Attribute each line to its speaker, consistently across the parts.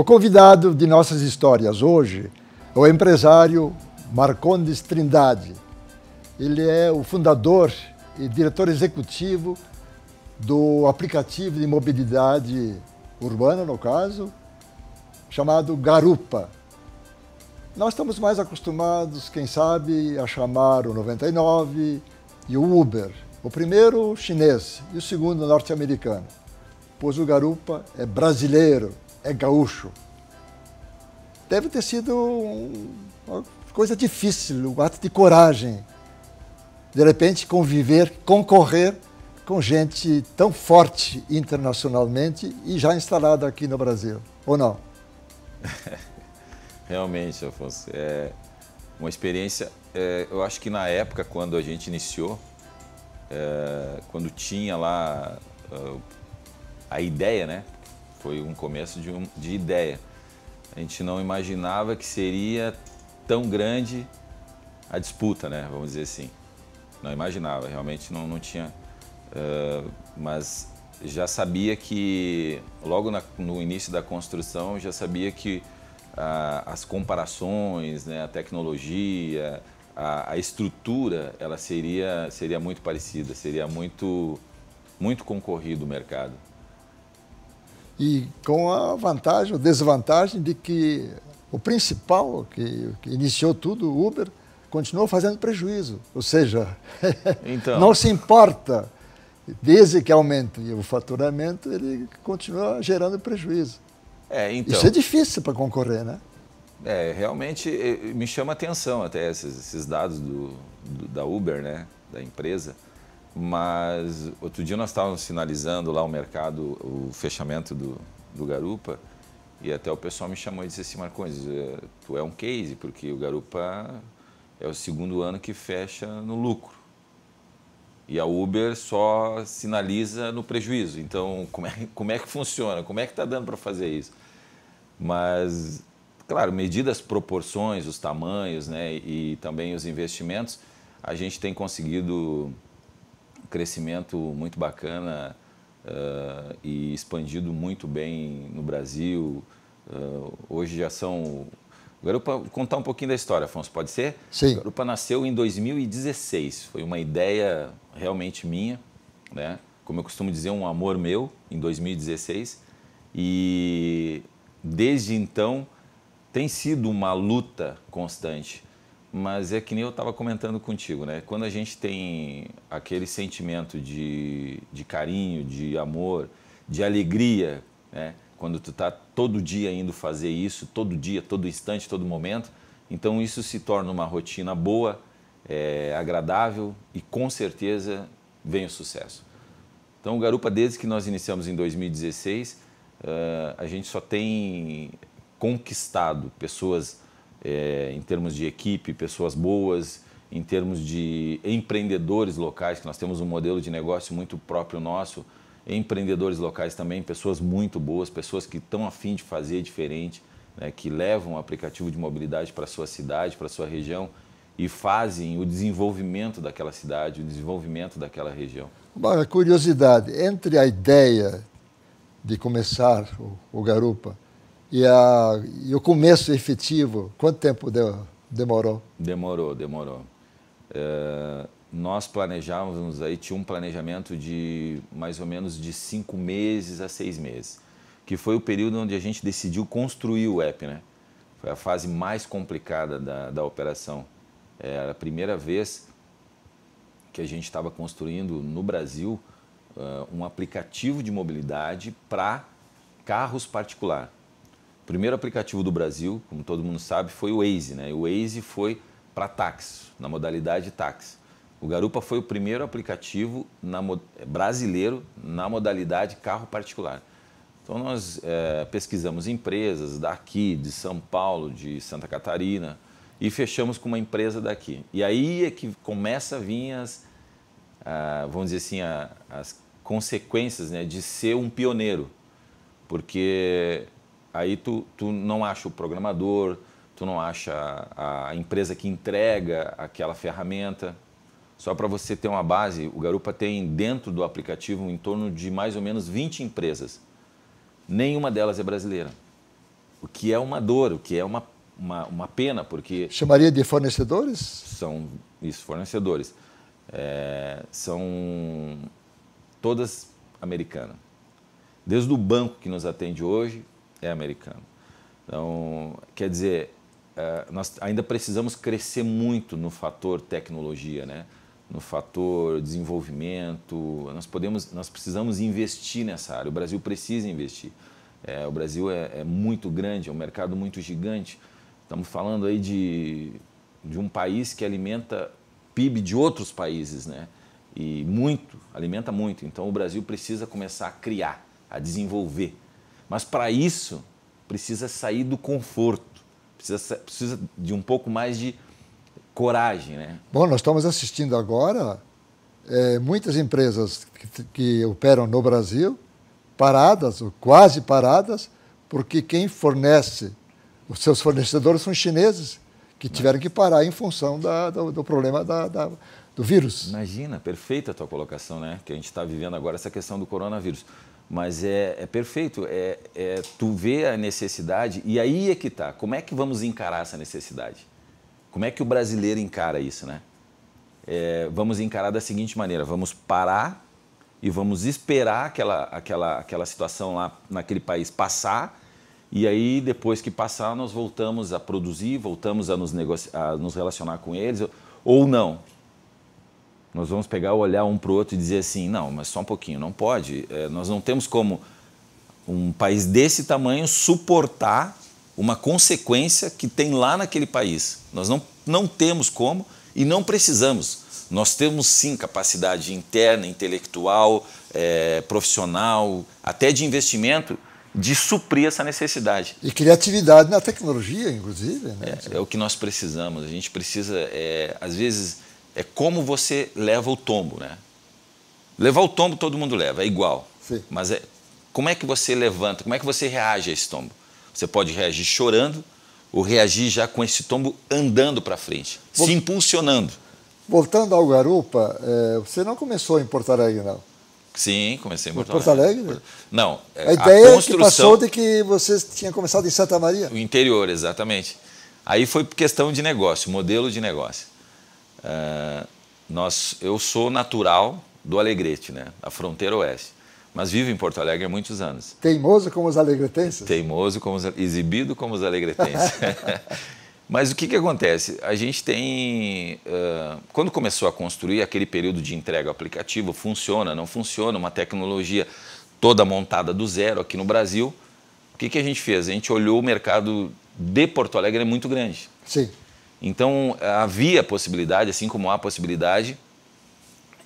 Speaker 1: O convidado de nossas histórias hoje é o empresário Marcondes Trindade. Ele é o fundador e diretor executivo do aplicativo de mobilidade urbana, no caso, chamado Garupa. Nós estamos mais acostumados, quem sabe, a chamar o 99 e o Uber. O primeiro chinês e o segundo norte-americano, pois o Garupa é brasileiro é gaúcho. Deve ter sido uma coisa difícil, um ato de coragem. De repente, conviver, concorrer com gente tão forte internacionalmente e já instalada aqui no Brasil, ou não?
Speaker 2: Realmente, Afonso, é uma experiência. É, eu acho que na época, quando a gente iniciou, é, quando tinha lá é, a ideia, né? Foi um começo de, um, de ideia. A gente não imaginava que seria tão grande a disputa, né? Vamos dizer assim. Não imaginava, realmente não, não tinha. Uh, mas já sabia que, logo na, no início da construção, já sabia que uh, as comparações, né, a tecnologia, a, a, estrutura, ela seria, seria muito parecida, seria muito, muito concorrido o mercado
Speaker 1: e com a vantagem ou desvantagem de que o principal que, que iniciou tudo, o Uber, continuou fazendo prejuízo. Ou seja,
Speaker 2: então... não
Speaker 1: se importa, desde que aumente o faturamento, ele continua gerando prejuízo. É, então... Isso é difícil para concorrer, né?
Speaker 2: É, realmente me chama atenção até esses, esses dados do, do, da Uber, né? Da empresa. Mas outro dia nós estávamos finalizando lá o mercado, o fechamento do, do Garupa, e até o pessoal me chamou e disse assim, Marcones, é, tu é um case, porque o Garupa é o segundo ano que fecha no lucro. E a Uber só sinaliza no prejuízo. Então, como é, como é que funciona? Como é que está dando para fazer isso? Mas, claro, medidas as proporções, os tamanhos né, e também os investimentos, a gente tem conseguido crescimento muito bacana uh, e expandido muito bem no Brasil. Uh, hoje já são. Garupa, contar um pouquinho da história, Afonso, pode ser? Sim. Garupa nasceu em 2016, foi uma ideia realmente minha, né? como eu costumo dizer, um amor meu, em 2016. E desde então tem sido uma luta constante mas é que nem eu estava comentando contigo, né? Quando a gente tem aquele sentimento de, de carinho, de amor, de alegria, né? Quando tu tá todo dia indo fazer isso, todo dia, todo instante, todo momento, então isso se torna uma rotina boa, é, agradável e com certeza vem o sucesso. Então, o Garupa, desde que nós iniciamos em 2016, uh, a gente só tem conquistado pessoas é, em termos de equipe, pessoas boas, em termos de empreendedores locais, que nós temos um modelo de negócio muito próprio nosso, empreendedores locais também, pessoas muito boas, pessoas que estão afim de fazer diferente, né, que levam o aplicativo de mobilidade para sua cidade, para sua região e fazem o desenvolvimento daquela cidade, o desenvolvimento daquela região.
Speaker 1: Uma curiosidade, entre a ideia de começar o, o Garupa e, a, e o começo efetivo, quanto tempo deu, demorou?
Speaker 2: Demorou, demorou. É, nós planejávamos aí, tinha um planejamento de mais ou menos de cinco meses a seis meses, que foi o período onde a gente decidiu construir o app, né? Foi a fase mais complicada da, da operação. É, era a primeira vez que a gente estava construindo no Brasil uh, um aplicativo de mobilidade para carros particular primeiro aplicativo do Brasil, como todo mundo sabe, foi o Waze, né? o Waze foi para táxi, na modalidade táxi. O Garupa foi o primeiro aplicativo na, brasileiro na modalidade carro particular. Então nós é, pesquisamos empresas daqui, de São Paulo, de Santa Catarina e fechamos com uma empresa daqui. E aí é que começa a vir as, a, vamos dizer assim, a, as consequências né, de ser um pioneiro, porque aí tu, tu não acha o programador, tu não acha a, a empresa que entrega aquela ferramenta. Só para você ter uma base, o Garupa tem dentro do aplicativo em torno de mais ou menos 20 empresas. Nenhuma delas é brasileira. O que é uma dor, o que é uma, uma, uma pena, porque. Chamaria de fornecedores? São, isso, fornecedores. É, são todas americanas. Desde o banco que nos atende hoje, é americano. Então, quer dizer, é, nós ainda precisamos crescer muito no fator tecnologia, né? no fator desenvolvimento. Nós podemos, nós precisamos investir nessa área. O Brasil precisa investir. É, o Brasil é, é, muito grande, é um mercado muito gigante. Estamos falando aí de, de um país que alimenta PIB de outros países, né? E muito, alimenta muito. Então o Brasil precisa começar a criar, a desenvolver. Mas para isso, precisa sair do conforto, precisa, precisa de um pouco mais de coragem. Né?
Speaker 1: Bom, nós estamos assistindo agora é, muitas empresas que, que operam no Brasil paradas, ou quase paradas, porque quem fornece, os seus fornecedores são chineses, que tiveram que parar em função da, do, do, problema da, da, do
Speaker 2: vírus. Imagina, perfeita a tua colocação, né? Que a gente está vivendo agora essa questão do coronavírus. Mas é, é perfeito, é, é, tu vê a necessidade e aí é que tá. Como é que vamos encarar essa necessidade? Como é que o brasileiro encara isso, né? É, vamos encarar da seguinte maneira: vamos parar e vamos esperar aquela, aquela, aquela situação lá naquele país passar. E aí, depois que passar, nós voltamos a produzir, voltamos a nos, a nos relacionar com eles, ou não. Nós vamos pegar, olhar um para o outro e dizer assim: não, mas só um pouquinho, não pode. É, nós não temos como um país desse tamanho suportar uma consequência que tem lá naquele país. Nós não, não temos como e não precisamos. Nós temos sim capacidade interna, intelectual, é, profissional, até de investimento, de suprir essa necessidade.
Speaker 1: E criatividade na tecnologia, inclusive.
Speaker 2: Né? É, é o que nós precisamos. A gente precisa, é, às vezes, é como você leva o tombo, né? Levar o tombo todo mundo leva, é igual. Sim. Mas é, como é que você levanta, como é que você reage a esse tombo? Você pode reagir chorando ou reagir já com esse tombo andando para frente, Vol se impulsionando.
Speaker 1: Voltando ao Garupa, é, você não começou em Porto Alegre, não?
Speaker 2: Sim, comecei em Porto, Porto Alegre. Alegre? Não. É, a, a ideia construção... é que passou de
Speaker 1: que você tinha começado em Santa Maria.
Speaker 2: O interior, exatamente. Aí foi por questão de negócio, modelo de negócio. Ah, nós, eu sou natural do Alegrete, né? Da fronteira oeste. Mas vivo em Porto Alegre há muitos anos.
Speaker 1: Teimoso como os alegretenses?
Speaker 2: Teimoso como os, exibido como os alegretenses. Mas o que, que acontece? A gente tem. Uh, quando começou a construir aquele período de entrega ao aplicativo, funciona, não funciona, uma tecnologia toda montada do zero aqui no Brasil. O que, que a gente fez? A gente olhou o mercado de Porto Alegre, é muito grande. Sim. Então havia possibilidade, assim como há possibilidade,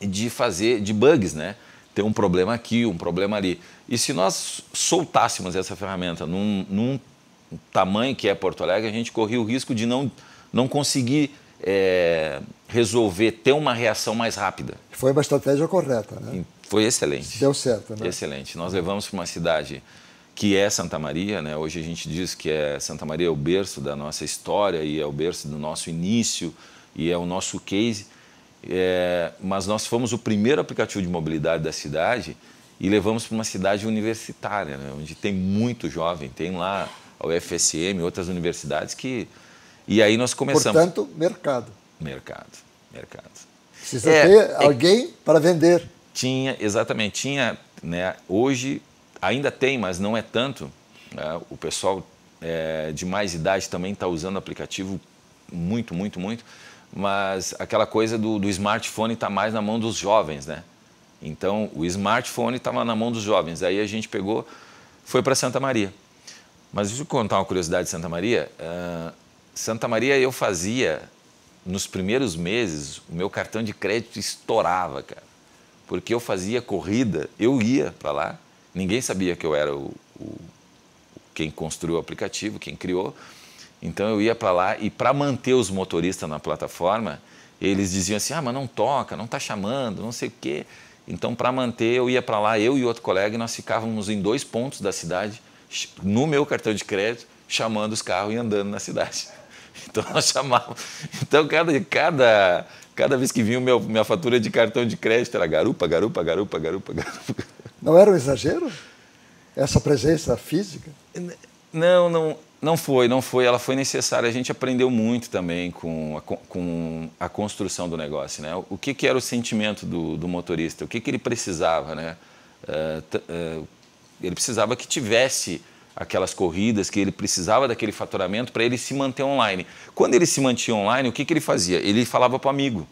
Speaker 2: de fazer de bugs, né? Ter um problema aqui, um problema ali. E se nós soltássemos essa ferramenta num, num tamanho que é Porto Alegre, a gente corria o risco de não, não conseguir é, resolver, ter uma reação mais rápida.
Speaker 1: Foi uma estratégia correta, né?
Speaker 2: Foi excelente. Deu certo, né? Excelente. Nós levamos para uma cidade que é Santa Maria, né? Hoje a gente diz que é Santa Maria é o berço da nossa história e é o berço do nosso início e é o nosso case. É, mas nós fomos o primeiro aplicativo de mobilidade da cidade e levamos para uma cidade universitária, né? onde tem muito jovem, tem lá a UFSM, outras universidades que e aí nós começamos. Portanto, mercado. Mercado, mercado. Precisa é, ter é... alguém para vender. Tinha, exatamente, tinha, né? Hoje Ainda tem, mas não é tanto. Né? O pessoal é, de mais idade também está usando o aplicativo muito, muito, muito. Mas aquela coisa do, do smartphone está mais na mão dos jovens, né? Então, o smartphone estava na mão dos jovens. Aí a gente pegou, foi para Santa Maria. Mas deixa eu contar uma curiosidade de Santa Maria. Uh, Santa Maria eu fazia, nos primeiros meses, o meu cartão de crédito estourava, cara. Porque eu fazia corrida, eu ia para lá, Ninguém sabia que eu era o, o quem construiu o aplicativo, quem criou. Então eu ia para lá e para manter os motoristas na plataforma, eles diziam assim: "Ah, mas não toca, não está chamando, não sei o quê". Então para manter eu ia para lá eu e outro colega e nós ficávamos em dois pontos da cidade no meu cartão de crédito chamando os carros e andando na cidade. Então nós chamávamos. Então cada cada cada vez que vinha minha fatura de cartão de crédito era garupa, garupa, garupa, garupa, garupa.
Speaker 1: Não era um exagero? Essa presença física?
Speaker 2: Não, não, não foi, não foi. Ela foi necessária. A gente aprendeu muito também com a, com a construção do negócio, né? O que, que era o sentimento do, do motorista? O que, que ele precisava, né? Uh, uh, ele precisava que tivesse aquelas corridas, que ele precisava daquele faturamento para ele se manter online. Quando ele se mantinha online, o que, que ele fazia? Ele falava para o amigo.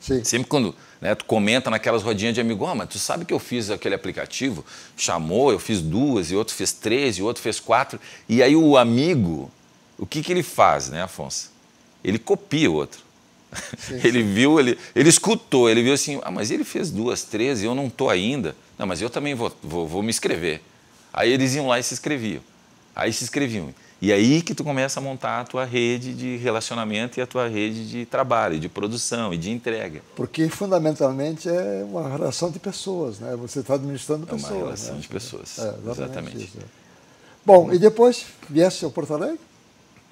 Speaker 2: Sim. Sempre quando né? Tu comenta naquelas rodinhas de amigo, oh, mas tu sabe que eu fiz aquele aplicativo? Chamou, eu fiz duas, e outro fez três, e outro fez quatro. E aí o amigo, o que, que ele faz, né, Afonso? Ele copia o outro. Sim. ele viu, ele, ele escutou, ele viu assim, ah, mas ele fez duas, três, e eu não estou ainda. Não, mas eu também vou, vou, vou me inscrever. Aí eles iam lá e se inscreviam. Aí se inscreviam. E aí que tu começa a montar a tua rede de relacionamento e a tua rede de trabalho, de produção e de entrega. Porque
Speaker 1: fundamentalmente é uma relação de pessoas, né? Você está administrando pessoas. É uma relação né? de
Speaker 2: pessoas, é, exatamente. exatamente.
Speaker 1: Bom, e depois viesse ao Porto Alegre?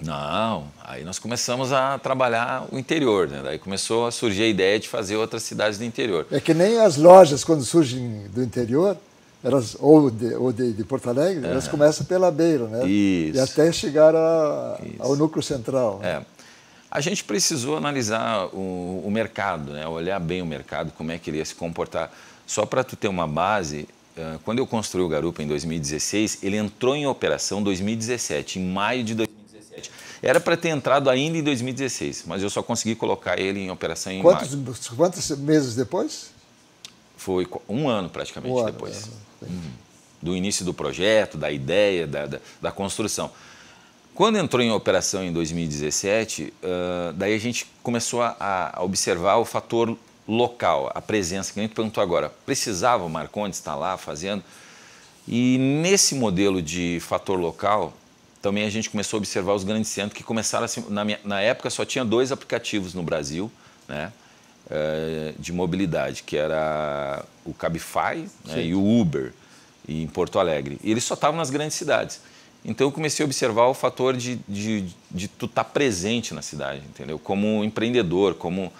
Speaker 2: Não, aí nós começamos a trabalhar o interior, né? Daí começou a surgir a ideia de fazer outras cidades do interior.
Speaker 1: É que nem as lojas quando surgem do interior, elas, ou, de, ou de, de Porto Alegre, é. elas começam pela beira, né? Isso. E até chegar a, ao núcleo central.
Speaker 2: É. A gente precisou analisar o, o, mercado, né? olhar bem o mercado, como é que ele ia se comportar. Só para tu ter uma base, eh, quando eu construí o Garupa em 2016, ele entrou em operação em 2017, em maio de 2017. Era para ter entrado ainda em 2016, mas eu só consegui colocar ele em operação em quantos,
Speaker 1: maio. Quantos
Speaker 2: meses depois? Foi um ano praticamente um ano, depois. É. Uhum. do início do projeto, da ideia, da, da, da construção. Quando entrou em operação em 2017, uh, daí a gente começou a, a, observar o fator local, a presença, que a gente perguntou agora, precisava o Marcondes estar lá fazendo? E nesse modelo de fator local, também a gente começou a observar os grandes centros que começaram, a, na, minha, na época só tinha dois aplicativos no Brasil, né? Eh, de mobilidade, que era o Cabify né, e o Uber em Porto Alegre. E eles só estavam nas grandes cidades. Então eu comecei a observar o fator de, de, de tu estar tá presente na cidade, entendeu? Como empreendedor, como...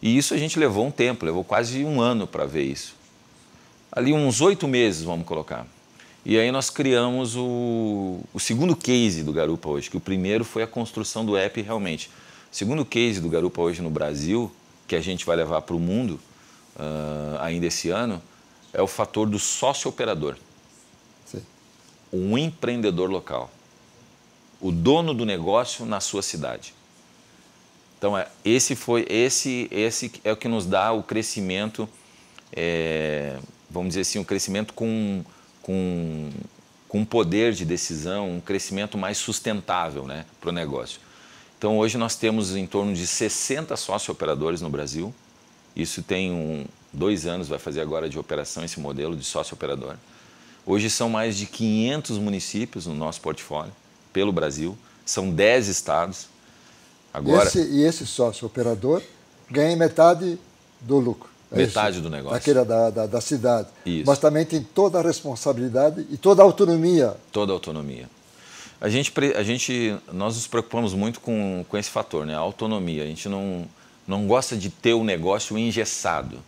Speaker 2: E isso a gente levou um tempo, levou quase um ano para ver isso. Ali uns oito meses, vamos colocar. E aí nós criamos o, o segundo case do Garupa hoje, que o primeiro foi a construção do app realmente. O segundo case do Garupa hoje no Brasil que a gente vai levar para o mundo uh, ainda esse ano é o fator do sócio-operador. Um empreendedor local. O dono do negócio na sua cidade. Então, é, esse, foi, esse, esse é o que nos dá o crescimento, é, vamos dizer assim, o um crescimento com, com, com poder de decisão, um crescimento mais sustentável né, para o negócio. Então hoje nós temos em torno de 60 sócio-operadores no Brasil. Isso tem um, dois anos, vai fazer agora de operação esse modelo de sócio-operador. Hoje são mais de 500 municípios no nosso portfólio, pelo Brasil. São 10 estados. Agora, esse,
Speaker 1: e esse sócio-operador ganha metade do lucro. É metade isso, do negócio. daquele da, da, da cidade. Isso. Mas também tem toda a responsabilidade e toda a autonomia.
Speaker 2: Toda a autonomia. A gente, a gente, nós nos preocupamos muito com, com esse fator, né? A autonomia. A gente não, não gosta de ter o negócio engessado.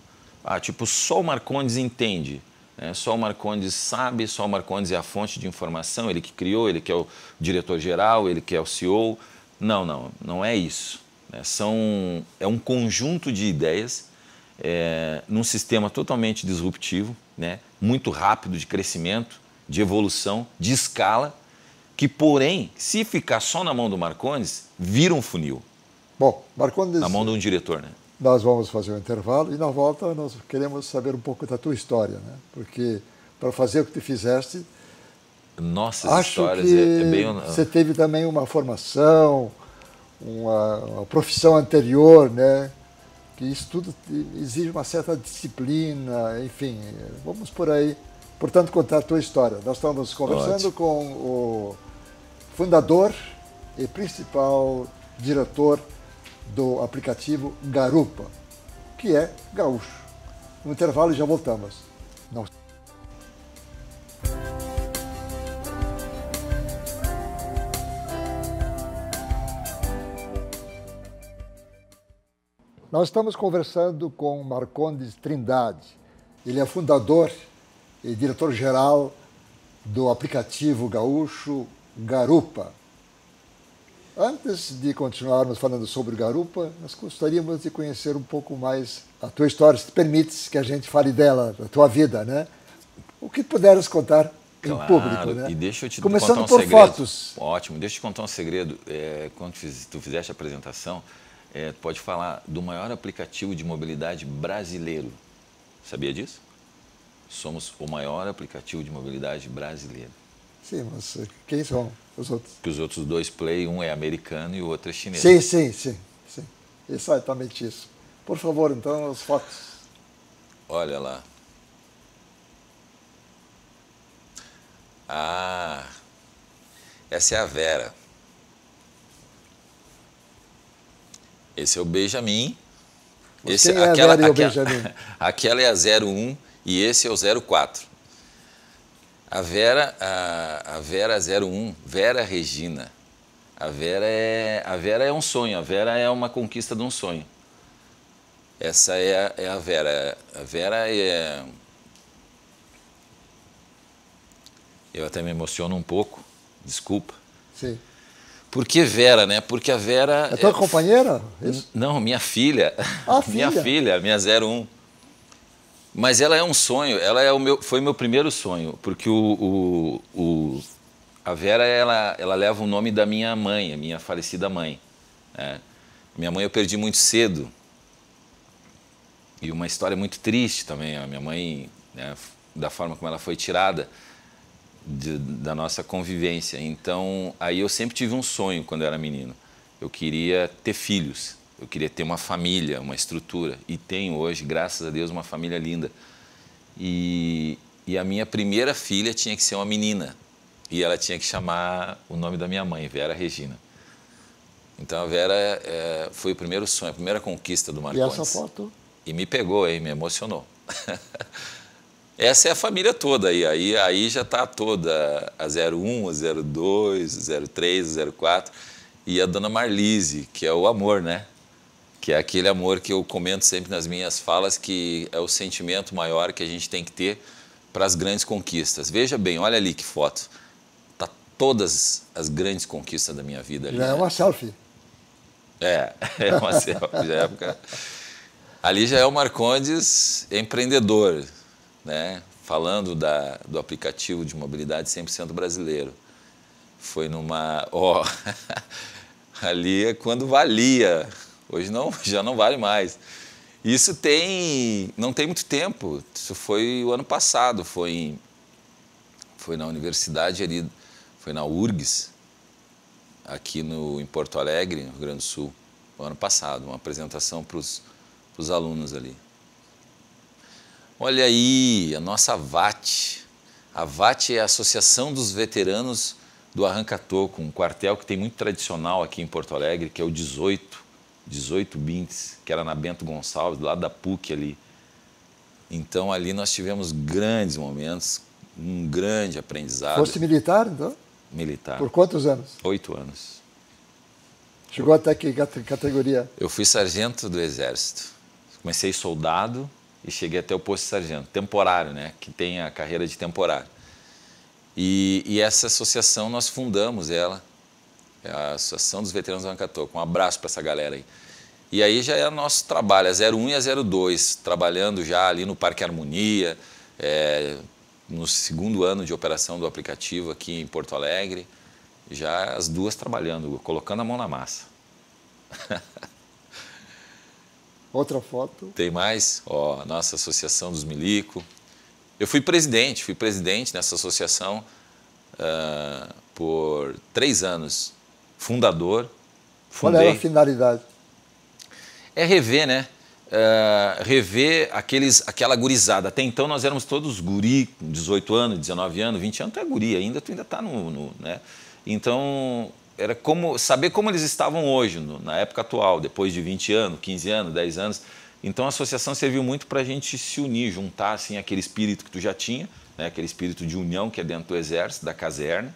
Speaker 2: Ah, tipo, só o Marcondes entende. Né? Só o Marcondes sabe, só o Marcondes é a fonte de informação, ele que criou, ele que é o diretor-geral, ele que é o CEO. Não, não, não é isso. Né? São, é um conjunto de ideias é, num sistema totalmente disruptivo, né? muito rápido de crescimento, de evolução, de escala que, porém, se ficar só na mão do Marcones, vira um funil. Bom, Marcones. Na mão de um diretor, né?
Speaker 1: Nós vamos fazer um intervalo e na volta nós queremos saber um pouco da tua história, né? Porque para fazer o que tu fizeste.
Speaker 2: Nossas acho histórias que é, é bem. Você
Speaker 1: teve também uma formação, uma, uma profissão anterior, né? Que isso tudo exige uma certa disciplina, enfim, vamos por aí portanto, contar a tua história. Nós estamos conversando Ótimo. com o fundador e principal diretor do aplicativo Garupa, que é gaúcho. Um intervalo e já voltamos. Não. Nós estamos conversando com Marcondes Trindade. Ele é fundador diretor-geral do aplicativo gaúcho Garupa. Antes de continuarmos falando sobre Garupa, nós gostaríamos de conhecer um pouco mais a tua história, se permites que a gente fale dela, da tua vida, né? O que puderas contar claro, em público, né? E deixa eu te Começando um por segredo.
Speaker 2: fotos. Ótimo, deixa eu te contar um segredo. É, quando tu fizeste a apresentação, é, pode falar do maior aplicativo de mobilidade brasileiro. Sabia disso? somos o maior aplicativo de mobilidade brasileiro.
Speaker 1: Sim, mas eh, quem são os
Speaker 2: outros? Que os outros dois play, um é americano e o outro é chinês. Sim, sim, sim,
Speaker 1: sim. Exatamente isso. Por favor, então, as fotos.
Speaker 2: Olha lá. Ah, essa é a Vera. Esse é o Benjamin.
Speaker 1: Mas Esse, é, é aquela, aquela,
Speaker 2: aquela, é a 01 e esse é o 04. A Vera, a, a Vera 01, Vera Regina. A Vera, é, a Vera é um sonho, a Vera é uma conquista de um sonho. Essa é a, é a Vera. A Vera é. Eu até me emociono um pouco, desculpa. Sim. Por que Vera, né? Porque a Vera. É tua é...
Speaker 1: companheira? Isso?
Speaker 2: Não, minha filha. Ah, minha filha, minha 01. Mas ela é um sonho, ela é o meu, foi meu primeiro sonho, porque o, o, o a Vera ela, ela leva o nome da minha mãe, a minha falecida mãe. Né? Minha mãe eu perdi muito cedo e uma história muito triste também. A minha mãe, né, da forma como ela foi tirada de, da nossa convivência. Então aí eu sempre tive um sonho quando eu era menino, eu queria ter filhos. Eu queria ter uma família, uma estrutura. E tenho hoje, graças a Deus, uma família linda. E, e a minha primeira filha tinha que ser uma menina. E ela tinha que chamar o nome da minha mãe, Vera Regina. Então a Vera é, foi o primeiro sonho, a primeira conquista do Marcondes. E essa foto? E me pegou hein? me emocionou. essa é a família toda aí, aí, aí já está toda, a 01, a 02, a 03, a 04 e a dona Marlise, que é o amor, né? que é aquele amor que eu comento sempre nas minhas falas, que é o sentimento maior que a gente tem que ter para as grandes conquistas. Veja bem, olha ali que foto. Tá todas as grandes conquistas da minha vida ali. Já é né? É, é uma selfie. É, é uma selfie da época. Ali já é o Marcondes empreendedor, né? falando da, do aplicativo de mobilidade 100% brasileiro. Foi numa. Ó, oh, ali é quando valia Hoje não, já não vale mais. Isso tem, não tem muito tempo. Isso foi o ano passado, foi foi na universidade ali, foi na URGS, aqui no, em Porto Alegre, no Rio Grande do Sul, o ano passado, uma apresentação para os alunos ali. Olha aí, a nossa VAT. A VAT é a Associação dos Veteranos do Arranca-Toco, um quartel que tem muito tradicional aqui em Porto Alegre, que é o 18. 18 bintes que era na Bento Gonçalves, lá da PUC ali. Então ali nós tivemos grandes momentos, um grande aprendizado. Fosse militar, então?
Speaker 1: Militar. Por quantos anos?
Speaker 2: Oito anos.
Speaker 1: Chegou até que categoria?
Speaker 2: Eu fui sargento do Exército. Comecei soldado e cheguei até o posto de sargento, temporário, né? Que tem a carreira de temporário. E, e essa associação nós fundamos ela é a Associação dos Veteranos do com Um abraço para essa galera aí. E aí já é nosso trabalho, a é 01 e a é 02, trabalhando já ali no Parque Harmonia, é, no segundo ano de operação do aplicativo aqui em Porto Alegre, já as duas trabalhando, colocando a mão na massa.
Speaker 1: Outra foto.
Speaker 2: Tem mais? Ó, a nossa Associação dos Milico. Eu fui presidente, fui presidente nessa associação uh, por três anos fundador. Fundei. Qual era a
Speaker 1: finalidade?
Speaker 2: É rever, né? Uh, rever aqueles, aquela gurizada. Até então nós éramos todos guri, 18 anos, 19 anos, 20 anos, tu é guri ainda, tu ainda está no, no, né? Então, era como saber como eles estavam hoje, no, na época atual, depois de 20 anos, 15 anos, 10 anos. Então a associação serviu muito para a gente se unir, juntar assim, aquele espírito que tu já tinha, né? aquele espírito de união que é dentro do exército, da caserna,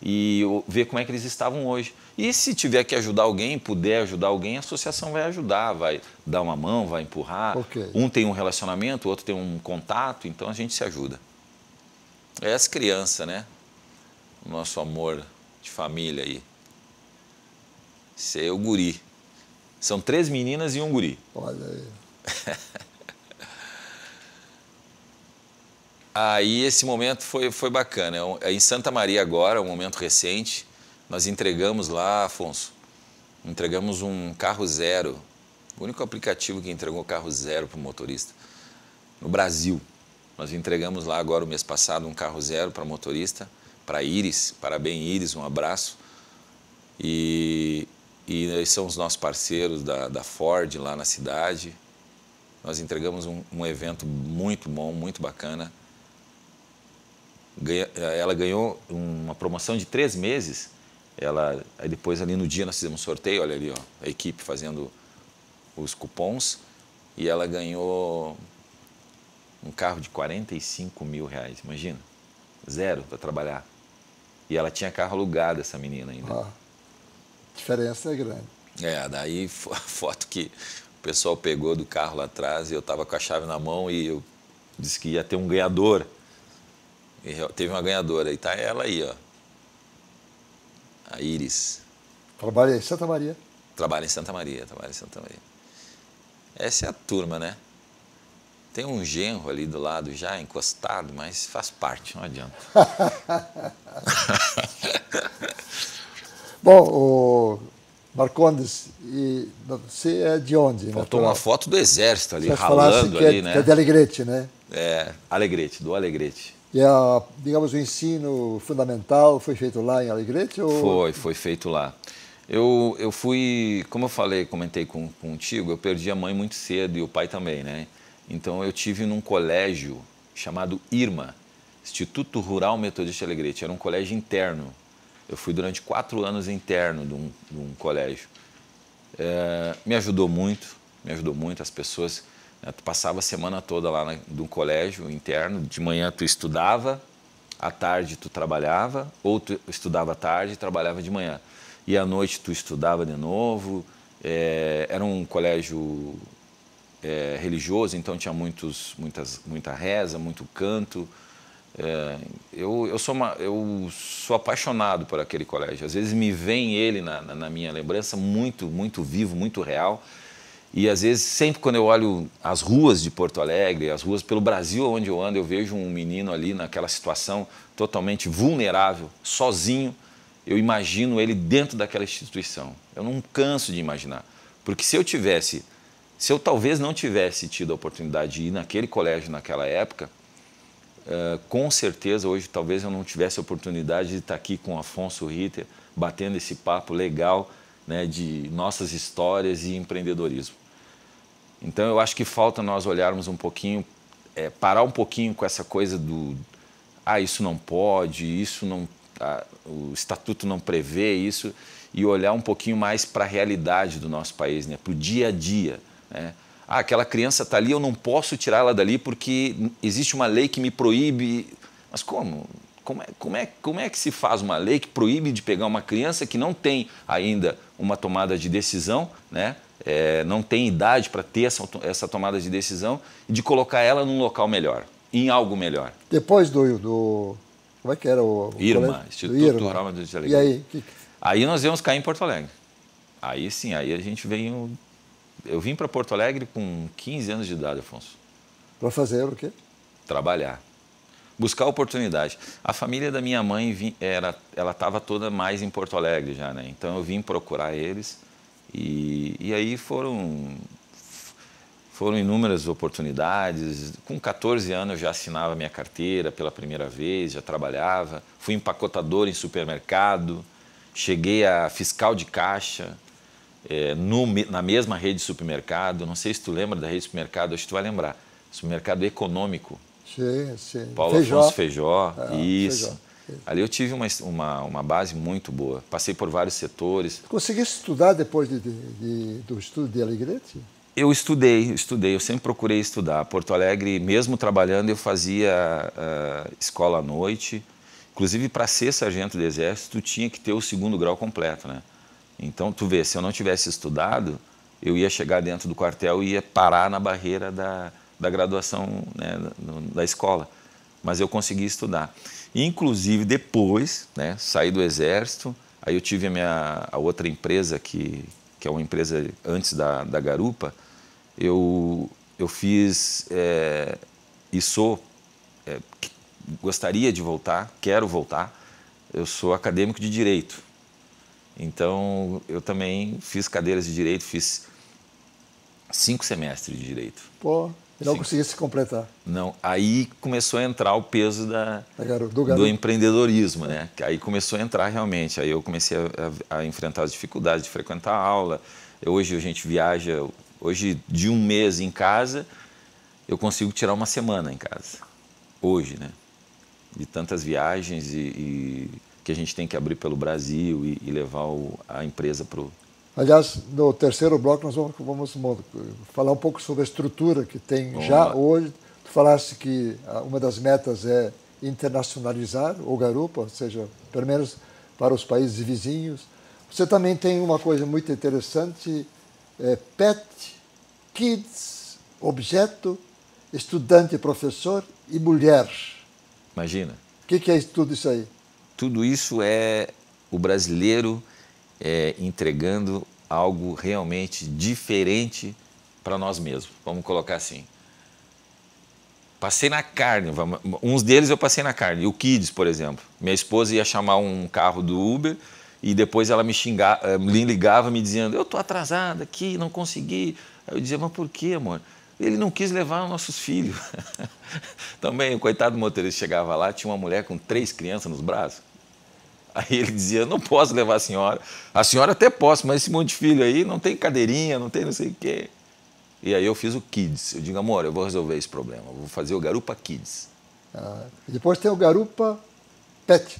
Speaker 2: e ver como é que eles estavam hoje. E se tiver que ajudar alguém, puder ajudar alguém, a associação vai ajudar, vai dar uma mão, vai empurrar. Okay. Um tem um relacionamento, o outro tem um contato, então a gente se ajuda. É as crianças, né? O nosso amor de família aí. Esse é o guri. São três meninas e um guri. Olha aí. Aí esse momento foi, foi bacana. É é em Santa Maria agora, um momento recente, nós entregamos lá, Afonso, entregamos um carro zero. O único aplicativo que entregou carro zero para o motorista no Brasil. Nós entregamos lá agora o mês passado um carro zero para motorista, para Iris. Parabéns, Iris, um abraço. E, e são os nossos parceiros da, da Ford lá na cidade. Nós entregamos um, um evento muito bom, muito bacana ela ganhou uma promoção de três meses. Ela, aí depois ali no dia nós fizemos um sorteio, olha ali, ó, a equipe fazendo os cupons. E ela ganhou um carro de 45 mil reais, imagina. Zero para trabalhar. E ela tinha carro alugado, essa menina ainda. Ah, diferença é grande. É, daí a foto que o pessoal pegou do carro lá atrás e eu estava com a chave na mão e eu disse que ia ter um ganhador. E teve uma ganhadora, e tá ela aí, ó. A Iris.
Speaker 1: Trabalha em Santa Maria.
Speaker 2: Trabalha em Santa Maria, trabalha em Santa Maria. Essa é a turma, né? Tem um genro ali do lado já encostado, mas faz parte, não adianta.
Speaker 1: Bom, o Marcondes, e você é de onde? Né? Faltou né? uma foto do exército ali, ralando assim que é, ali, né? Que é de Alegrete, né?
Speaker 2: É, Alegrete, do Alegrete.
Speaker 1: E a, digamos, o ensino fundamental foi feito lá em Alegrete? Ou... Foi,
Speaker 2: foi feito lá. Eu, eu fui, como eu falei, comentei com, contigo, eu perdi a mãe muito cedo e o pai também, né? Então eu tive num colégio chamado IRMA, Instituto Rural Metodista Alegrete. Era um colégio interno. Eu fui durante quatro anos interno de um, de um colégio. É, me ajudou muito, me ajudou muito as pessoas Tu passava a semana toda lá no colégio interno, de manhã tu estudava, à tarde tu trabalhava, ou tu estudava à tarde e trabalhava de manhã. E à noite tu estudava de novo. É, era um colégio é, religioso, então tinha muitos, muitas, muita reza, muito canto. É, eu, eu, sou uma, eu sou apaixonado por aquele colégio. Às vezes me vem ele na, na minha lembrança muito, muito vivo, muito real. E às vezes, sempre quando eu olho as ruas de Porto Alegre, as ruas pelo Brasil onde eu ando, eu vejo um menino ali naquela situação totalmente vulnerável, sozinho. Eu imagino ele dentro daquela instituição. Eu não canso de imaginar. Porque se eu tivesse, se eu talvez não tivesse tido a oportunidade de ir naquele colégio naquela época, eh, com certeza hoje talvez eu não tivesse a oportunidade de estar aqui com Afonso Ritter, batendo esse papo legal né, de nossas histórias e empreendedorismo. Então eu acho que falta nós olharmos um pouquinho, é, parar um pouquinho com essa coisa do ah isso não pode, isso não, ah, o estatuto não prevê isso e olhar um pouquinho mais para a realidade do nosso país, né? Para o dia a dia. Né? Ah, aquela criança está ali, eu não posso tirá-la dali porque existe uma lei que me proíbe. Mas como? Como é, como, é, como é que se faz uma lei que proíbe de pegar uma criança que não tem ainda uma tomada de decisão, né? é, não tem idade para ter essa, essa tomada de decisão e de colocar ela num local melhor, em algo melhor.
Speaker 1: Depois do. do como é que era
Speaker 2: o. o Irma, Instituto Irma. Trauma do Alegre. E aí? Aí nós íamos cair em Porto Alegre. Aí sim, aí a gente veio. Eu vim para Porto Alegre com 15 anos de idade, Afonso.
Speaker 1: Para fazer o quê?
Speaker 2: Trabalhar. Buscar oportunidade. A família da minha mãe vim, era, ela estava toda mais em Porto Alegre já, né? Então eu vim procurar eles e, e aí foram, foram inúmeras oportunidades. Com 14 anos eu já assinava minha carteira pela primeira vez, já trabalhava. Fui empacotador em supermercado, cheguei a fiscal de caixa. É, no, na mesma rede de supermercado, não sei se tu lembra da rede de supermercado, acho que tu vai lembrar, supermercado econômico.
Speaker 1: Sim, sim. Paulo Feijó. Afonso Feijó, é, isso. Feijó.
Speaker 2: Ali eu tive uma, uma, uma, base muito boa, passei por vários setores.
Speaker 1: Consegui estudar depois de, de, de, do estudo de Alegrete?
Speaker 2: Eu estudei, eu estudei, eu sempre procurei estudar. Porto Alegre, mesmo trabalhando, eu fazia uh, escola à noite. Inclusive, para ser sargento do Exército, tu tinha que ter o segundo grau completo, né? Então, tu vê, se eu não tivesse estudado, eu ia chegar dentro do quartel e ia parar na barreira da, da graduação né, da escola. Mas eu consegui estudar. Inclusive, depois, né, saí do exército, aí eu tive a minha a outra empresa, que, que é uma empresa antes da, da Garupa, eu, eu fiz é, e sou, é, gostaria de voltar, quero voltar, eu sou acadêmico de Direito. Então, eu também fiz cadeiras de Direito, fiz cinco semestres de Direito.
Speaker 1: Pô, e não Sim. conseguia se completar.
Speaker 2: Não, aí começou a entrar o peso da,
Speaker 1: garoto, do, garoto. do,
Speaker 2: empreendedorismo, né? Que aí começou a entrar realmente. Aí eu comecei a, a, enfrentar as dificuldades de frequentar a aula. Eu, hoje a gente viaja, hoje de um mês em casa, eu consigo tirar uma semana em casa. Hoje, né? De tantas viagens e, e que a gente tem que abrir pelo Brasil e, e levar o, a empresa para
Speaker 1: Aliás, no terceiro bloco nós vamos, vamos falar um pouco sobre a estrutura que tem Bom, já lá. hoje. Tu falaste que ah, uma das metas é internacionalizar o garupa, ou seja, pelo menos para os países vizinhos. Você também tem uma coisa muito interessante, é PET, Kids, Objeto, Estudante e Professor e Mulher. Imagina. O que, que é tudo isso aí?
Speaker 2: Tudo isso é o brasileiro é, entregando algo realmente diferente para nós mesmos. Vamos colocar assim. Passei na carne, vamos, uns deles eu passei na carne, o Kids, por exemplo. Minha esposa ia chamar um carro do Uber e depois ela me xingava, eh, me ligava me dizendo: Eu estou atrasada aqui, não consegui. Aí eu dizia: Mas por quê, amor? Ele não quis levar os nossos filhos. Também o coitado do motorista chegava lá, tinha uma mulher com três crianças nos braços. Aí ele dizia: não posso levar a senhora. A senhora até posso, mas esse monte de filho aí não tem cadeirinha, não tem não sei o quê. E aí eu fiz o Kids. Eu digo, amor, eu vou resolver esse problema. vou fazer o Garupa Kids. Ah,
Speaker 1: depois tem o Garupa Pet.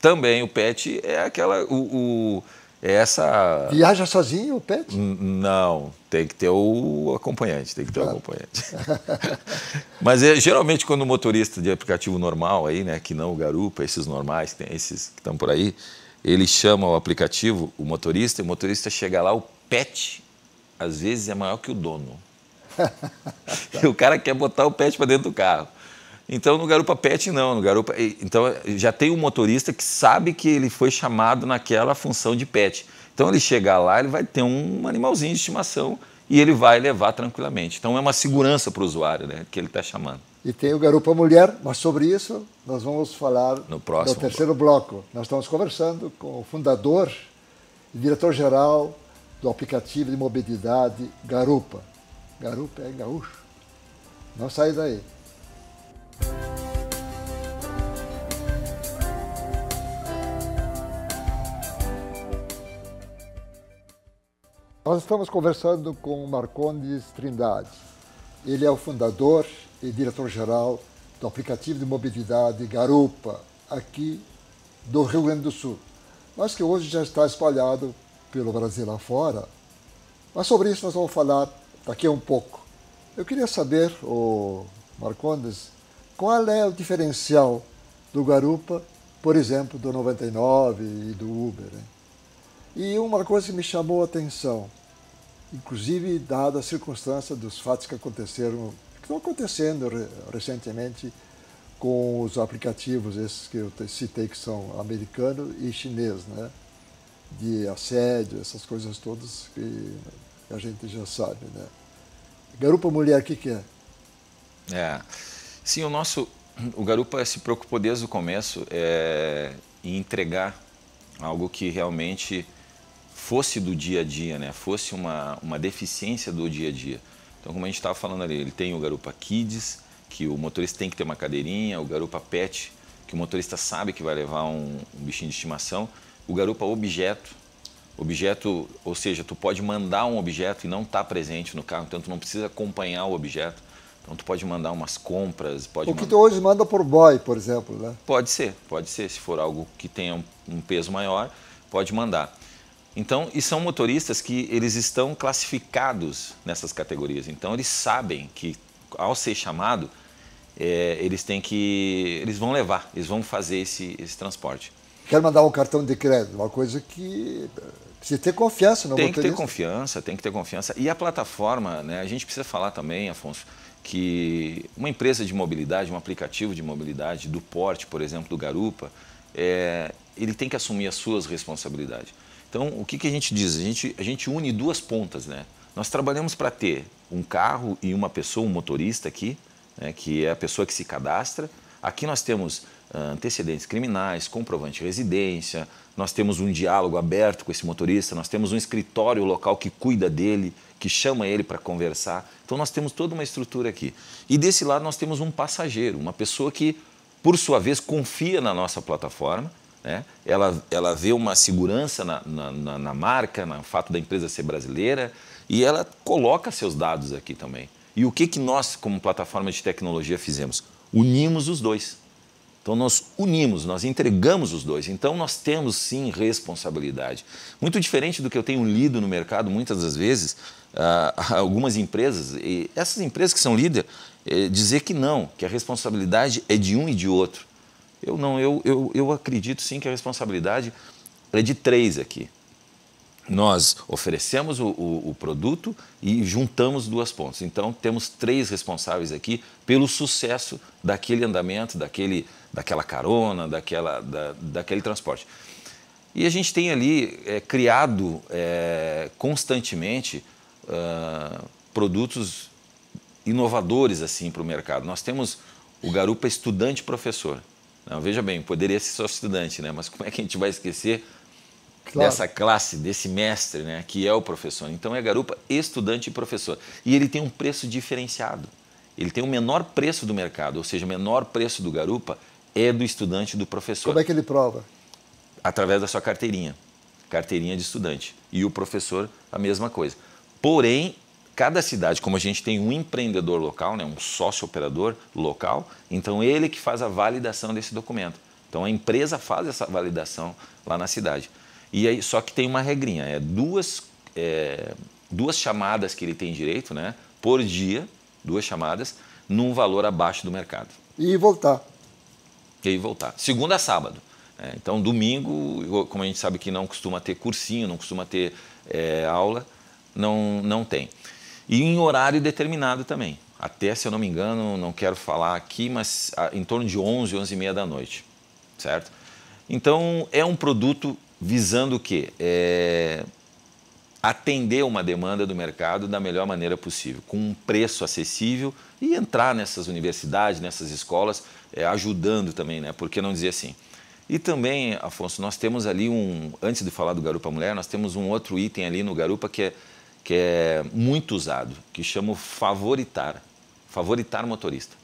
Speaker 2: Também o Pet é aquela. O, o é essa. Viaja
Speaker 1: sozinho o pet?
Speaker 2: Não, tem que ter o acompanhante, tem que ter claro. o ah. acompanhante. Mas é, geralmente quando o motorista de aplicativo normal aí, né, que não o garupa, esses normais, tem esses que estão por aí, ele chama o aplicativo, o motorista, e o motorista chega lá, o pet às vezes é maior que o dono. e o cara quer botar o pet para dentro do carro. Então, no Garupa Pet, não. No Garupa, então, já tem um motorista que sabe que ele foi chamado naquela função de pet. Então, ele chegar lá, ele vai ter um animalzinho de estimação e ele vai levar tranquilamente. Então, é uma segurança para o usuário né, que ele está chamando.
Speaker 1: E tem o Garupa Mulher, mas sobre isso nós vamos falar no, próximo no terceiro bloco. bloco. Nós estamos conversando com o fundador e diretor-geral do aplicativo de mobilidade Garupa. Garupa é gaúcho. Não sai daí. Nós estamos conversando com Marcondes Trindade. Ele é o fundador e diretor-geral do aplicativo de mobilidade Garupa, aqui do Rio Grande do Sul, mas que hoje já está espalhado pelo Brasil afora. Mas sobre isso nós vamos falar daqui a um pouco. Eu queria saber, o Marcondes, qual é o diferencial do Garupa, por exemplo, do 99 e do Uber? E uma coisa que me chamou a atenção, inclusive dada a circunstância dos fatos que aconteceram, que estão acontecendo recentemente com os aplicativos esses que eu citei que são americano e chinês, né? De assédio, essas coisas todas que a gente já sabe, né? Garupa Mulher, o que, que é?
Speaker 2: É. Sim, o nosso o Garupa se preocupou desde o começo é, em entregar algo que realmente fosse do dia a dia, né? Fosse uma, uma deficiência do dia a dia. Então, como a gente estava falando ali, ele tem o Garupa Kids, que o motorista tem que ter uma cadeirinha, o Garupa Pet, que o motorista sabe que vai levar um, um bichinho de estimação, o Garupa Objeto, objeto, ou seja, tu pode mandar um objeto e não estar tá presente no carro, então tu não precisa acompanhar o objeto. Então tu pode mandar umas compras, pode. O que mandar... tu
Speaker 1: hoje manda por boy, por exemplo, né?
Speaker 2: Pode ser, pode ser. Se for algo que tenha um, peso maior, pode mandar. Então, e são motoristas que eles estão classificados nessas categorias. Então, eles sabem que ao ser chamado, é, eles têm que, eles vão levar, eles vão fazer esse, esse transporte.
Speaker 1: quer mandar um cartão de crédito, uma coisa que precisa ter confiança no tem motorista. Tem que ter
Speaker 2: confiança, tem que ter confiança. E a plataforma, né? A gente precisa falar também, Afonso que uma empresa de mobilidade, um aplicativo de mobilidade, do porte, por exemplo, do Garupa, é, ele tem que assumir as suas responsabilidades. Então, o que, que a gente diz? A gente, a gente une duas pontas, né? Nós trabalhamos para ter um carro e uma pessoa, um motorista aqui, né, que é a pessoa que se cadastra. Aqui nós temos ah, antecedentes criminais, comprovante de residência, nós temos um diálogo aberto com esse motorista, nós temos um escritório local que cuida dele, que chama ele para conversar. Então nós temos toda uma estrutura aqui. E desse lado nós temos um passageiro, uma pessoa que, por sua vez, confia na nossa plataforma. Né? Ela, ela vê uma segurança na, na, na marca, no fato da empresa ser brasileira, e ela coloca seus dados aqui também. E o que, que nós, como plataforma de tecnologia, fizemos? Unimos os dois. Então nós unimos, nós entregamos os dois. Então nós temos sim responsabilidade. Muito diferente do que eu tenho lido no mercado muitas das vezes, algumas empresas, e essas empresas que são líder, eh, dizer que não, que a responsabilidade é de um e de outro. Eu não, eu, eu, eu acredito sim que a responsabilidade é de três aqui. Nós oferecemos o, o, o produto e juntamos duas pontas. Então, temos três responsáveis aqui pelo sucesso daquele andamento, daquele, daquela carona, daquela, da, daquele transporte. E a gente tem ali é, criado é, constantemente uh, produtos inovadores assim para o mercado. Nós temos o Garupa estudante professor. Não, veja bem, poderia ser só estudante, né? Mas como é que a gente vai esquecer claro. dessa classe, desse mestre, né? Que é o professor. Então é Garupa estudante professor. E ele tem um preço diferenciado. Ele tem o menor preço do mercado, ou seja, o menor preço do Garupa é do estudante do professor. Como é que ele prova? Através da sua carteirinha, carteirinha de estudante. E o professor, a mesma coisa. Porém, cada cidade, como a gente tem um empreendedor local, né, um sócio operador local, então ele que faz a validação desse documento. Então a empresa faz essa validação lá na cidade. E aí, só que tem uma regrinha, é duas, é, duas chamadas que ele tem direito, né, por dia, duas chamadas, num valor abaixo do mercado. E voltar. E voltar. Segunda a sábado. É, então domingo, como a gente sabe que não costuma ter cursinho, não costuma ter é, aula, não, não tem. E em horário determinado também. Até, se eu não me engano, não quero falar aqui, mas ah, em torno de 11, 11 e meia da noite, certo? Então, é um produto visando o quê? É atender uma demanda do mercado da melhor maneira possível, com um preço acessível e entrar nessas universidades, nessas escolas, é, ajudando também, né? Por que não dizer assim? E também, Afonso, nós temos ali um, antes de falar do Garupa Mulher, nós temos um outro item ali no Garupa que é que é muito usado, que chama favoritar, favoritar motorista.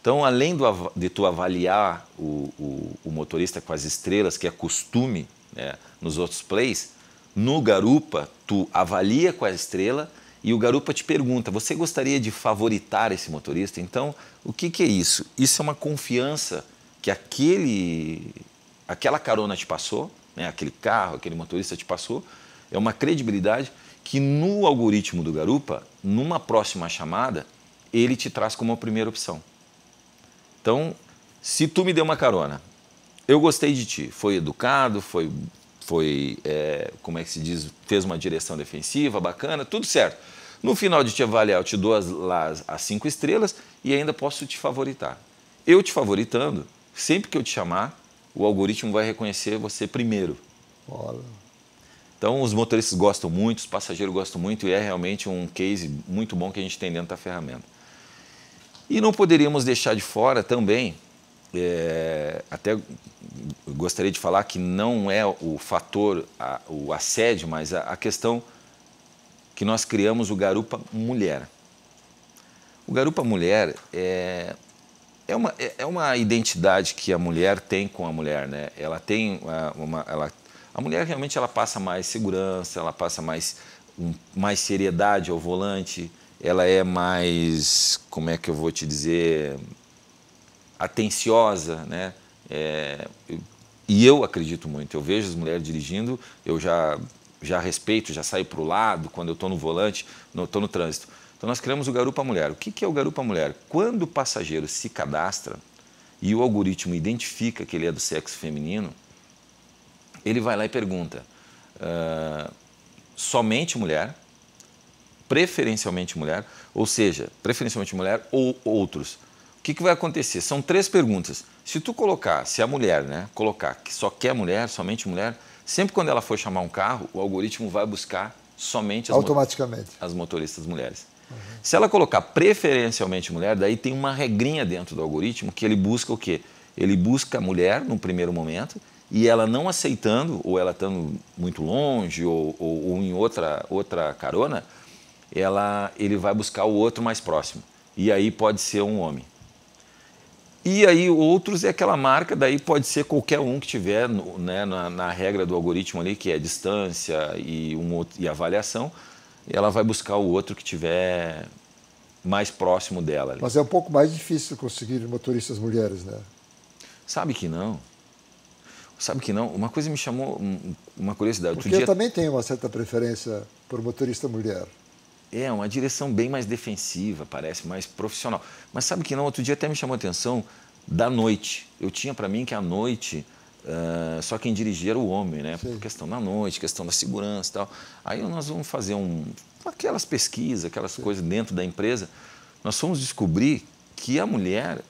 Speaker 2: Então, além do, de tu avaliar o, o, o, motorista com as estrelas, que é costume né, nos outros plays, no garupa tu avalia com a estrela e o garupa te pergunta: você gostaria de favoritar esse motorista? Então, o que, que é isso? Isso é uma confiança que aquele, aquela carona te passou, né? aquele carro, aquele motorista te passou, é uma credibilidade que no algoritmo do Garupa, numa próxima chamada, ele te traz como a primeira opção. Então, se tu me deu uma carona, eu gostei de ti, foi educado, foi, foi é, como é que se diz, fez uma direção defensiva bacana, tudo certo. No final de te avaliar, eu te dou as, as cinco estrelas e ainda posso te favoritar. Eu te favoritando, sempre que eu te chamar, o algoritmo vai reconhecer você primeiro. Olha. Então, os motoristas gostam muito, os passageiros gostam muito e é realmente um case muito bom que a gente tem dentro da ferramenta. E não poderíamos deixar de fora também, é, até gostaria de falar que não é o fator, a, o assédio, mas a, a questão que nós criamos o Garupa Mulher. O Garupa Mulher é, é uma, é, é uma identidade que a mulher tem com a mulher, né? Ela tem uma, ah, uma ela a mulher realmente ela passa mais segurança, ela passa mais, um, mais seriedade ao volante, ela é mais, como é que eu vou te dizer, atenciosa, né? É, e eu acredito muito, eu vejo as mulheres dirigindo, eu já, já respeito, já saio para o lado quando eu estou no volante, estou no trânsito. Então nós criamos o Garupa Mulher. O que, que é o Garupa Mulher? Quando o passageiro se cadastra e o algoritmo identifica que ele é do sexo feminino, ele vai lá e pergunta: uh, somente mulher, preferencialmente mulher, ou seja, preferencialmente mulher ou outros. O que, que vai acontecer? São três perguntas. Se tu colocar, se a mulher, né, colocar que só quer mulher, somente mulher, sempre quando ela for chamar um carro, o algoritmo vai buscar somente as automaticamente mo as motoristas mulheres. Uhum. Se ela colocar preferencialmente mulher, daí tem uma regrinha dentro do algoritmo que ele busca o quê? Ele busca mulher no primeiro momento e ela não aceitando, ou ela estando muito longe, ou, ou, ou, em outra, outra carona, ela, ele vai buscar o outro mais próximo. E aí pode ser um homem. E aí outros é aquela marca, daí pode ser qualquer um que tiver né, na, na, regra do algoritmo ali, que é distância e, um outro, e avaliação, ela vai buscar o outro que tiver mais próximo dela. Ali. Mas é um pouco mais difícil conseguir motoristas mulheres, né? Sabe que não. Sabe que não? Uma coisa me chamou uma curiosidade. Porque dia... eu também
Speaker 1: tenho uma certa preferência
Speaker 2: por motorista mulher. É, uma direção bem mais defensiva, parece, mais profissional. Mas sabe que não? Outro dia até me chamou a atenção da noite. Eu tinha para mim que a noite uh, só quem dirigia era o homem, né? Por questão da noite, questão da segurança e tal. Aí nós vamos fazer um, aquelas pesquisas, aquelas Sim. coisas dentro da empresa. Nós fomos descobrir que a mulher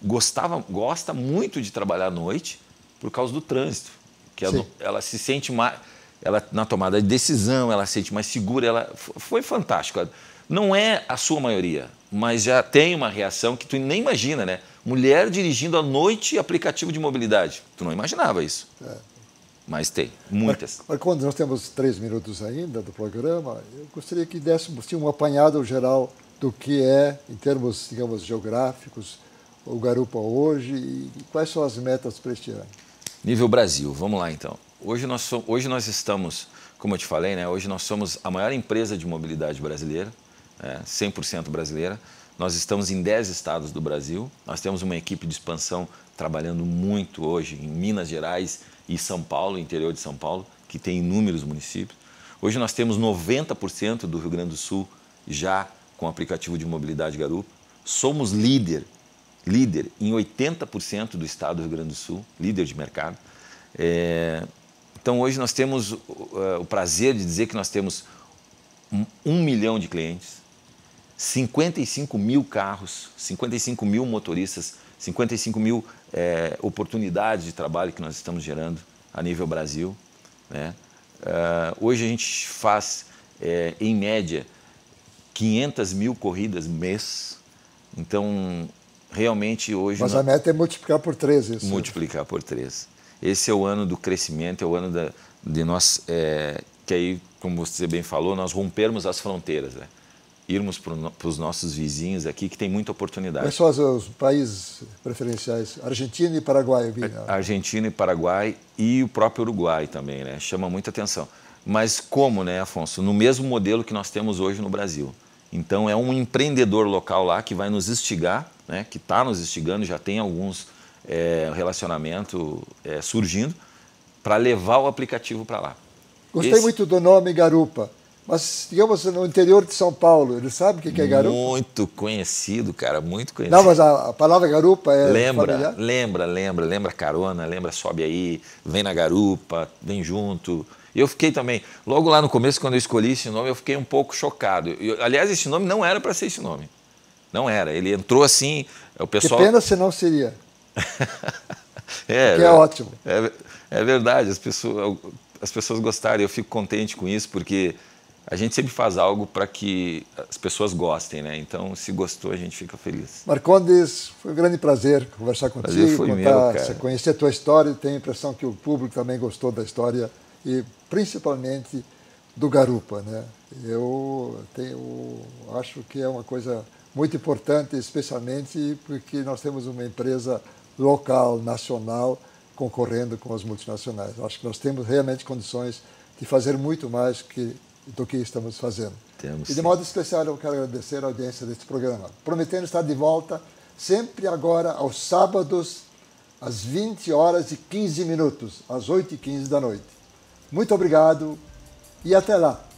Speaker 2: gostava, gosta muito de trabalhar à noite por causa do trânsito, que ela, ela se sente mais, ela na tomada de decisão, ela se sente mais segura, ela foi fantástico. Não é a sua maioria, mas já tem uma reação que tu nem imagina, né? Mulher dirigindo à noite aplicativo de mobilidade, tu não imaginava isso. É. Mas tem, muitas. Mas,
Speaker 1: mas, quando nós temos três minutos ainda do programa, eu gostaria que dessemos um apanhado geral do que é, em termos, digamos, geográficos, o Garupa hoje e quais são as metas para este ano?
Speaker 2: Nível Brasil, vamos lá então. Hoje nós, so, hoje nós estamos, como eu te falei, né? hoje nós somos a maior empresa de mobilidade brasileira, é, né, 100% brasileira. Nós estamos em 10 estados do Brasil. Nós temos uma equipe de expansão trabalhando muito hoje em Minas Gerais e São Paulo, interior de São Paulo, que tem inúmeros municípios. Hoje nós temos 90% do Rio Grande do Sul já com aplicativo de mobilidade Garupa. Somos líder líder em 80% do estado do Rio Grande do Sul, líder de mercado. É, então hoje nós temos uh, o prazer de dizer que nós temos um, um, milhão de clientes, 55 mil carros, 55 mil motoristas, 55 mil é, oportunidades de trabalho que nós estamos gerando a nível Brasil. Né? Uh, hoje a gente faz, é, em média, 500 mil corridas mês. Então, realmente hoje. Mas a meta
Speaker 1: é multiplicar por três isso.
Speaker 2: Multiplicar por três. Esse é o ano do crescimento, é o ano da, de nós, é, que aí, como você bem falou, nós rompermos as fronteiras, né? irmos para os nossos vizinhos aqui, que tem muita oportunidade. Quais
Speaker 1: são os, países preferenciais? Argentina e Paraguai, eu né?
Speaker 2: Argentina e Paraguai e o próprio Uruguai também, né? Chama muita atenção. Mas como, né, Afonso? No mesmo modelo que nós temos hoje no Brasil. Então é um empreendedor local lá que vai nos instigar, né, que está nos instigando, já tem alguns é, relacionamento é, surgindo, para levar o aplicativo para lá. Gostei Esse... muito
Speaker 1: do nome Garupa. Mas, digamos, no interior de São Paulo, ele sabe o que é garupa?
Speaker 2: Muito conhecido, cara, muito conhecido. Não, mas
Speaker 1: a, a palavra garupa é. Lembra, familiar?
Speaker 2: lembra, lembra, lembra carona, lembra sobe aí, vem na garupa, vem junto. E eu fiquei também, logo lá no começo, quando eu escolhi esse nome, eu fiquei um pouco chocado. Eu, aliás, esse nome não era para ser esse nome. Não era. Ele entrou assim, o pessoal. Que pena
Speaker 1: se não seria.
Speaker 2: é, que é, é ótimo. É, é verdade, as pessoas, as pessoas gostaram. Eu fico contente com isso, porque a gente sempre faz algo para que as pessoas gostem, né? Então, se gostou, a gente fica feliz.
Speaker 1: Marcondes, foi um grande prazer conversar contigo, prazer foi contar, meu, cara. conhecer a tua história e tenho a impressão que o público também gostou da história e principalmente do garupa, né? Eu tenho, acho que é uma coisa muito importante, especialmente porque nós temos uma empresa local, nacional, concorrendo com as multinacionais. Acho que nós temos realmente condições de fazer muito mais que, do que estamos fazendo. Temos, e de modo especial eu quero agradecer a audiência deste programa. Prometendo estar de volta sempre agora aos sábados às 20 horas e 15 minutos, às 8 e 15 da noite. Muito obrigado e até lá!